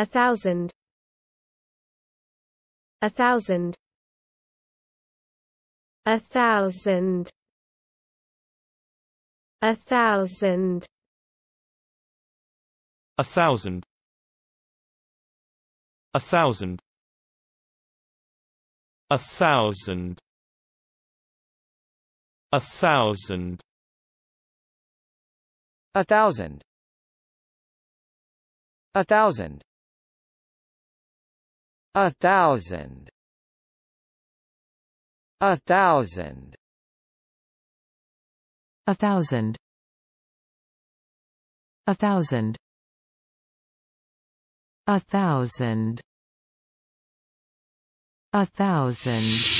A thousand. A thousand. A thousand. A thousand. A thousand. A thousand. A thousand. A thousand. A thousand. A thousand. A thousand. A thousand. A thousand. A thousand. A thousand. A thousand.